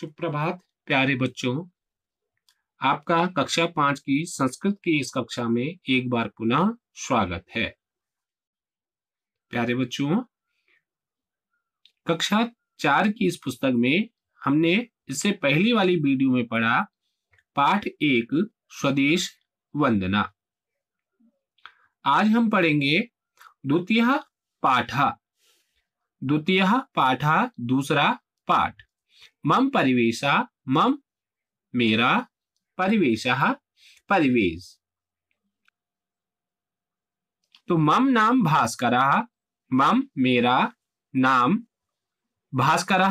सुप्रभात प्यारे बच्चों आपका कक्षा पांच की संस्कृत की इस कक्षा में एक बार पुनः स्वागत है प्यारे बच्चों कक्षा चार की इस पुस्तक में हमने इससे पहली वाली वीडियो में पढ़ा पाठ एक स्वदेश वंदना आज हम पढ़ेंगे द्वितीय पाठा द्वितीय पाठा दूसरा पाठ मम परिवेश मम मेरा परिवेश परिवेश तो मम नाम भास्कर मम मेरा नाम भास्कर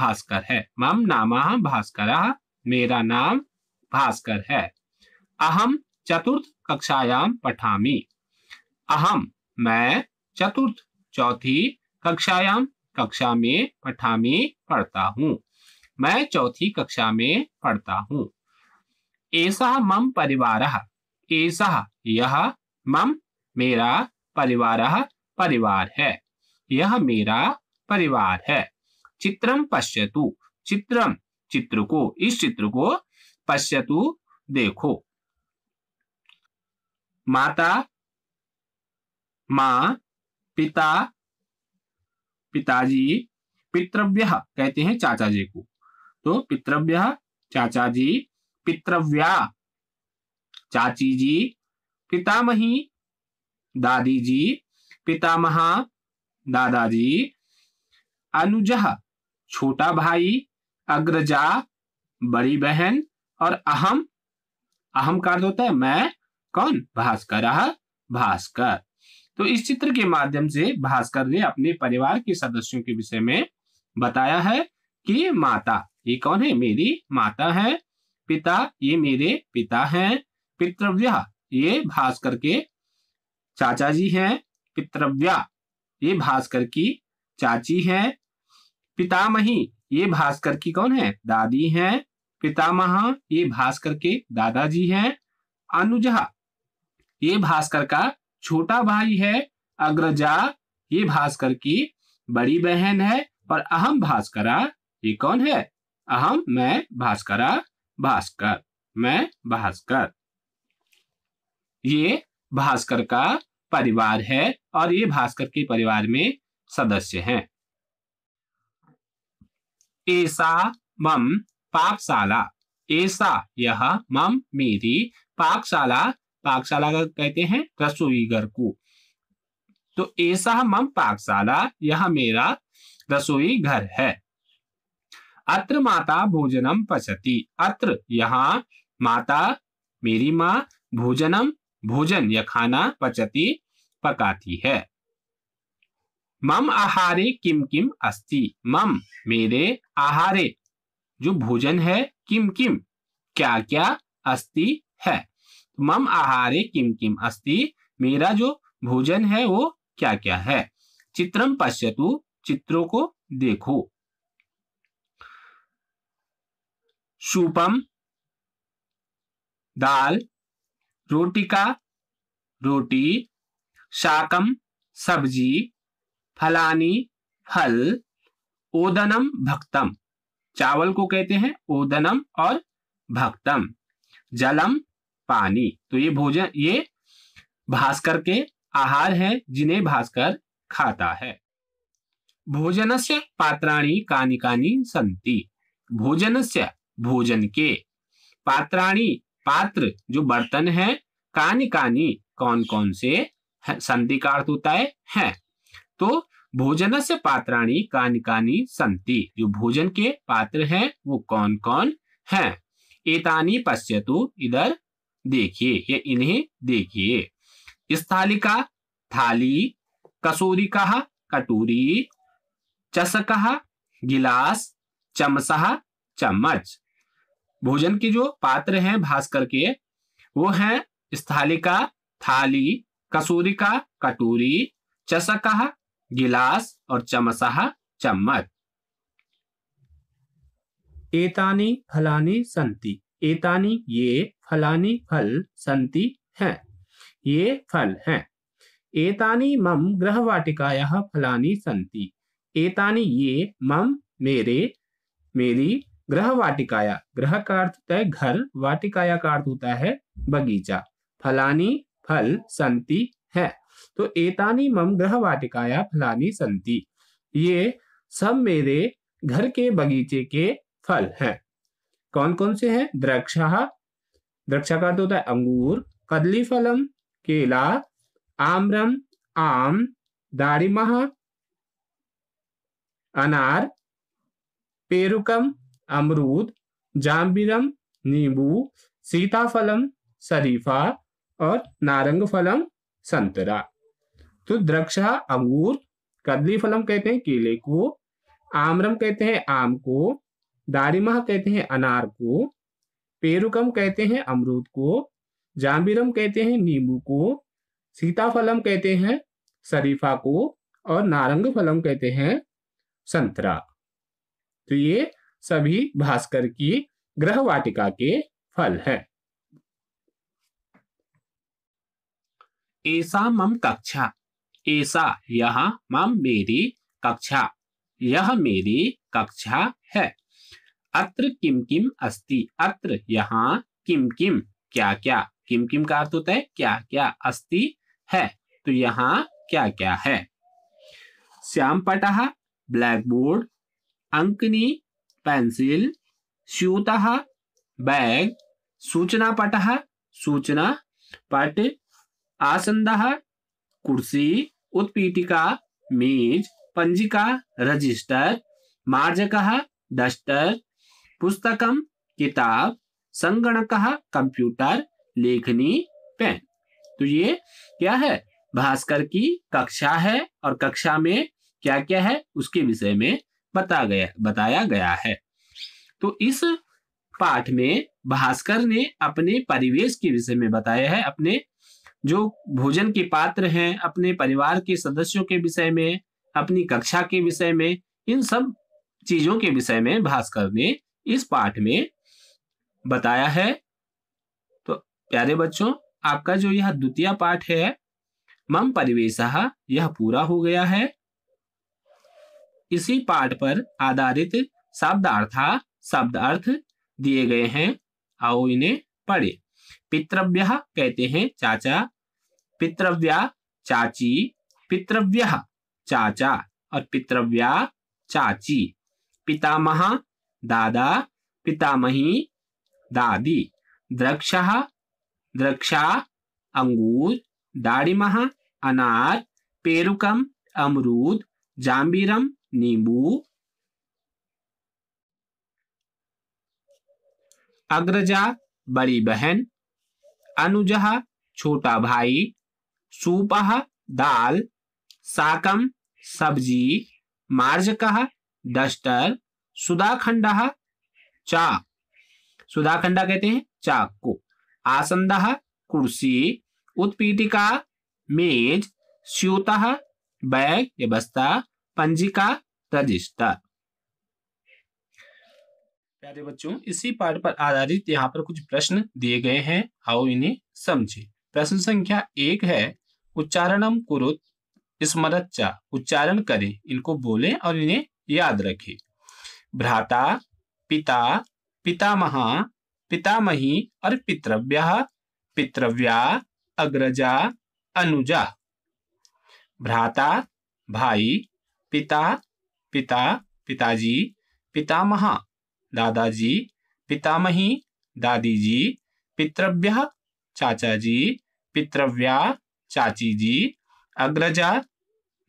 भास्कर है मम नाम भास्कर मेरा नाम भास्कर है अहम चतुर्थ कक्षायाम पठामी अहम मैं चतुर्थ चौथी कक्षायाम कक्षा में पठामी पढ़ता हूँ मैं चौथी कक्षा में पढ़ता हूँ ऐसा मम परिवार ऐसा यह मम मेरा परिवार परिवार है यह मेरा परिवार है चित्रम पश्यतु चित्रम चित्र को इस चित्र को पश्यतु देखो माता माँ पिता पिताजी पितृव्य कहते हैं चाचा जी को तो पितृव्य चाचा जी पितृव्या चाची जी पितामही दादी जी पितामह दादाजी अनुज छोटा भाई अग्रजा बड़ी बहन और अहम अहम कार्य होता है मैं कौन भास्कर भास्कर तो इस चित्र के माध्यम से भास्कर ने अपने परिवार के सदस्यों के विषय में बताया है कि माता ये कौन है मेरी माता है पिता ये मेरे पिता हैं पितृव्या ये भास्कर के चाचा जी हैं पितृव्या ये भास्कर की चाची है पितामही ये भास्कर की कौन है दादी हैं पितामह ये भास्कर के दादाजी हैं अनुजा ये भास्कर का छोटा भाई है अग्रजा ये भास्कर की बड़ी बहन है और अहम भास्करा ये कौन है अहम मैं भास्कर भास्कर मैं भास्कर ये भास्कर का परिवार है और ये भास्कर के परिवार में सदस्य हैं ऐसा मम पाकशाला ऐसा यह मम मेरी पाकशाला पाकशाला का कहते हैं रसोई घर को तो ऐसा मम पाकशाला यह मेरा रसोई घर है अत्र माता भोजनम पचती अत्र यहाँ माता मेरी माँ भोजनम भोजन या खाना पचती पकाती है मम आहारे किम किम अस्ति मम मेरे आहारे जो भोजन है किम किम क्या क्या अस्ति है मम आहारे किम किम अस्ति मेरा जो भोजन है वो क्या क्या है चित्रम पश्यतु चित्रों को देखो सूपम दाल रोटिका रोटी शाकम सब्जी फलानी फल ओदनम भक्तम चावल को कहते हैं ओदनम और भक्तम जलम पानी तो ये भोजन ये भास्कर के आहार हैं जिन्हें भास्कर खाता है भोजनस्य पात्राणि कानि कानि संति भोजनस्य भोजन के पात्राणी पात्र जो बर्तन है कानी कानी कौन कौन से संधि का अर्थ होता है है तो भोजन से पात्राणी कानी कानी संति जो भोजन के पात्र हैं वो कौन कौन हैं एतानी पश्यतु इधर देखिए ये इन्हें देखिए स्थालिका थाली कहा कटोरी चषक गिलास चमसा चम्मच भोजन की जो पात्र हैं भास्कर के वो हैं स्थालिका थाली कसूरिका कटोरी चषकह गिलास और चमसाह चम्मच एतानी फलानी संति एतानी ये फलानी फल संति हैं ये फल हैं एतानी मम ग्रहवाटिकाया फलानी संति एतानी ये मम मेरे मेरी ग्रह वाटिकाया ग्रह का अर्थ होता है घर वाटिकाया का अर्थ होता है बगीचा फलानी फल संति है तो एतानी मम ग्रह वाटिकाया फलानी संति ये सब मेरे घर के बगीचे के फल हैं कौन कौन से हैं द्रक्षा द्रक्षा का अर्थ होता है अंगूर कदली फलम केला आम्रम आम दाड़िमह अनार पेरुकम अमरूद जाम्बिरम नींबू सीताफलम शरीफा और नारंग फलम संतरा तो द्रक्षा अंगूर कदली फलम कहते हैं केले को आम्रम कहते हैं आम को दारिमा कहते हैं अनार को पेरुकम कहते हैं अमरूद को जाम्बिरम कहते हैं नींबू को सीताफलम कहते हैं शरीफा को और नारंग फलम कहते हैं संतरा तो ये सभी भास्कर की ग्रह वाटिका के फल हैं ऐसा मम कक्षा ऐसा यह मम मेरी कक्षा यह मेरी कक्षा है अत्र किम किम अस्ति अत्र यहाँ किम किम क्या क्या किम किम का अर्थ होता है क्या क्या अस्ति है तो यहाँ क्या क्या है श्याम पटा ब्लैक बोर्ड अंकनी पेंसिल स्यूत बैग सूचना पट सूचना पट आसंद कुर्सी उत्पीटिका मेज पंजिका रजिस्टर मार्जक डस्टर पुस्तक किताब संगणक कंप्यूटर लेखनी पेन तो ये क्या है भास्कर की कक्षा है और कक्षा में क्या क्या है उसके विषय में बता गया बताया गया है तो इस पाठ में भास्कर ने अपने परिवेश के विषय में बताया है अपने जो भोजन के पात्र हैं अपने परिवार के सदस्यों के विषय में अपनी कक्षा के विषय में इन सब चीजों के विषय में भास्कर ने इस पाठ में बताया है तो प्यारे बच्चों आपका जो यह द्वितीय पाठ है मम परिवेश यह पूरा हो गया है इसी पाठ पर आधारित शब्द अर्था शब्द अर्थ दिए गए हैं आओ इन्हें पढ़े पितृव्य कहते हैं चाचा पितृव्या चाची पितृव्य चाचा और पितृव्या चाची पितामह दादा पितामही दादी द्रक्ष द्रक्षा अंगूर दाड़ीमह अनार पेरुकम अमरूद जाम्बीरम नींबू अग्रजा बड़ी बहन अनुजह छोटा भाई सूपह दाल साकम सब्जी मार्जक डस्टर सुधाखंड चा सुधाखंड कहते हैं चाक को आसंद कुर्सी उत्पीटिका मेज स्यूत बैग या बस्ता पंजिका रजिस्टर प्यारे बच्चों इसी पाठ पर आधारित यहाँ पर कुछ प्रश्न दिए गए हैं आओ इन्हें समझे प्रश्न संख्या एक है उच्चारणम कुरुत स्मरच्चा उच्चारण करें इनको बोलें और इन्हें याद रखें भ्राता पिता पितामह पितामही और पितृव्य पितृव्या अग्रजा अनुजा भ्राता भाई पिता पिता पिताजी पितामह दादाजी पितामही दादीजी पितृव्य पितृभ्य चाचा जी पितृव्या चाची जी अग्रजा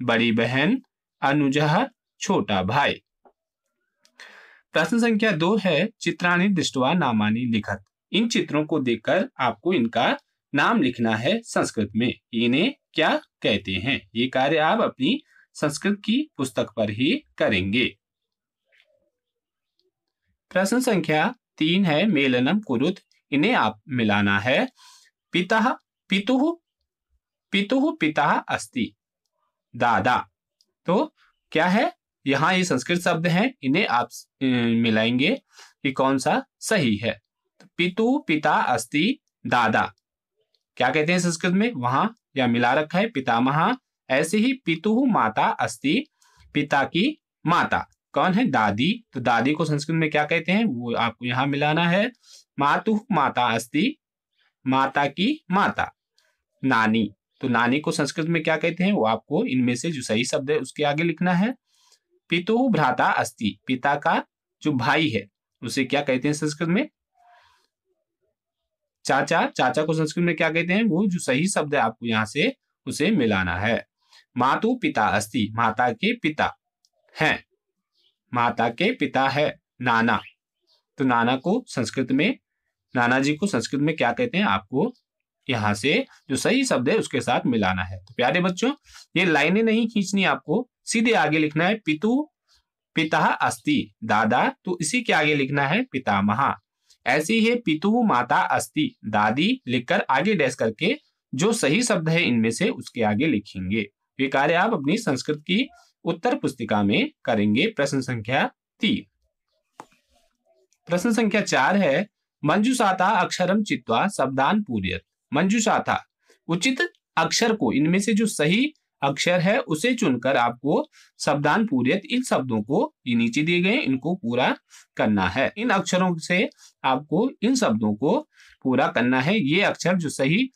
बड़ी बहन अनुज छोटा भाई प्रश्न संख्या दो है चित्राणी दृष्टवा नामानी लिखत इन चित्रों को देखकर आपको इनका नाम लिखना है संस्कृत में इन्हें क्या कहते हैं ये कार्य आप अपनी संस्कृत की पुस्तक पर ही करेंगे प्रश्न संख्या तीन है मेलनम कुरुत इन्हें आप मिलाना है पिता पितु पितु पिता अस्ति दादा तो क्या है यहाँ ये संस्कृत शब्द हैं इन्हें आप मिलाएंगे कि कौन सा सही है तो पितु पिता अस्ति दादा क्या कहते हैं संस्कृत में वहां या मिला रखा है पितामह ऐसे ही पितु माता अस्ति पिता की माता कौन है दादी तो दादी को संस्कृत में क्या कहते हैं वो आपको यहाँ मिलाना है मातु माता अस्ति माता की माता नानी तो नानी को संस्कृत में क्या कहते हैं वो आपको इनमें से जो सही शब्द है उसके आगे लिखना है पितु भ्राता अस्ति पिता का जो भाई है उसे क्या कहते हैं संस्कृत में चाचा चाचा को संस्कृत में क्या कहते हैं वो जो सही शब्द है आपको यहाँ से उसे मिलाना है मातु पिता अस्ति माता के पिता हैं माता के पिता है नाना तो नाना को संस्कृत में नाना जी को संस्कृत में क्या कहते हैं आपको यहाँ से जो सही शब्द है उसके साथ मिलाना है तो प्यारे बच्चों ये लाइनें नहीं खींचनी आपको सीधे आगे लिखना है पितु पिता अस्ति दादा तो इसी के आगे लिखना है पितामह ऐसी ही पितु माता अस्ति दादी लिखकर आगे डैश करके जो सही शब्द है इनमें से उसके आगे लिखेंगे ये कार्य आप अपनी संस्कृत की उत्तर पुस्तिका में करेंगे प्रश्न संख्या तीन प्रश्न संख्या चार है मंजुषाता अक्षरम चित्वा शब्दान पूरियत मंजुषाता उचित अक्षर को इनमें से जो सही अक्षर है उसे चुनकर आपको शब्दान पूरियत इन शब्दों को ये नीचे दिए गए इनको पूरा करना है इन अक्षरों से आपको इन शब्दों को पूरा करना है ये अक्षर जो सही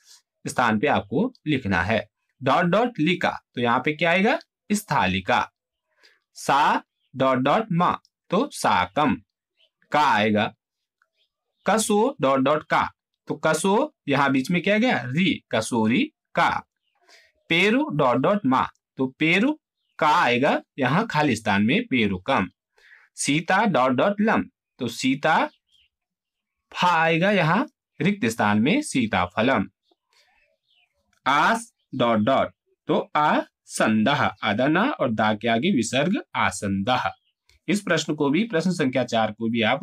स्थान पे आपको लिखना है डॉट डॉट लिका तो यहाँ पे क्या आएगा स्थालिका सा डॉट डॉट मा तो साकम का आएगा कसो डॉट डॉट का तो कसो यहाँ बीच में क्या गया री कसोरी का पेरू डॉट डॉट मा तो पेरू का आएगा यहाँ खालिस्तान में पेरू कम सीता डॉट डॉट लम तो सीता फा आएगा यहाँ रिक्त स्थान में सीता फलम आस डॉट डॉट तो संदह आदाना और दा के आगे विसर्ग आसंदह इस प्रश्न को भी प्रश्न संख्या चार को भी आप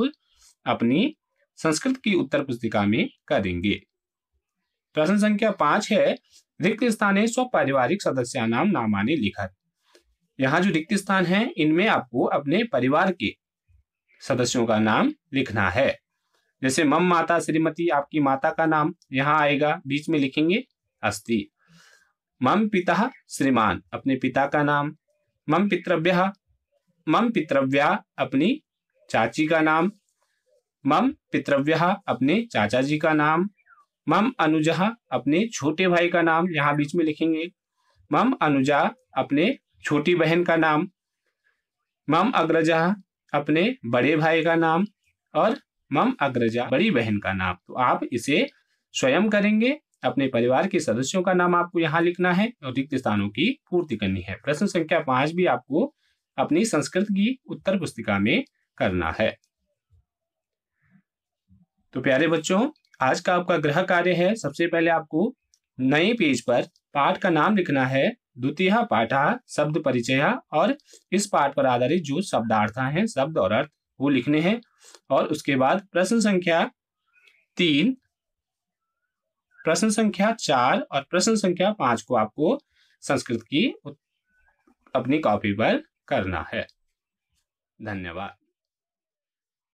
अपनी संस्कृत की उत्तर पुस्तिका में करेंगे प्रश्न संख्या पांच है रिक्त स्थान है स्वपारिवारिक सदस्य नाम नामाने लिखत यहाँ जो रिक्त स्थान है इनमें आपको अपने परिवार के सदस्यों का नाम लिखना है जैसे मम माता श्रीमती आपकी माता का नाम यहाँ आएगा बीच में लिखेंगे अस्थि मम पिता श्रीमान अपने पिता का नाम मम पितृव्य मम पितृव्या अपनी चाची का नाम मम पितृव्य अपने चाचा जी का नाम मम अनुज अपने छोटे भाई का नाम यहाँ बीच में लिखेंगे मम अनुजा अपने छोटी बहन का नाम मम अग्रजा अपने बड़े भाई का नाम और मम अग्रजा बड़ी बहन का नाम तो आप इसे स्वयं करेंगे अपने परिवार के सदस्यों का नाम आपको यहाँ लिखना है और रिक्त स्थानों की पूर्ति करनी है प्रश्न संख्या पांच भी आपको अपनी संस्कृत की उत्तर पुस्तिका में करना है तो प्यारे बच्चों आज का आपका ग्रह कार्य है सबसे पहले आपको नए पेज पर पाठ का नाम लिखना है द्वितीय पाठा शब्द परिचय और इस पाठ पर आधारित जो शब्दार्थ है शब्द और अर्थ वो लिखने हैं और उसके बाद प्रश्न संख्या तीन प्रश्न संख्या चार और प्रश्न संख्या पांच को आपको संस्कृत की अपनी कॉपी पर करना है धन्यवाद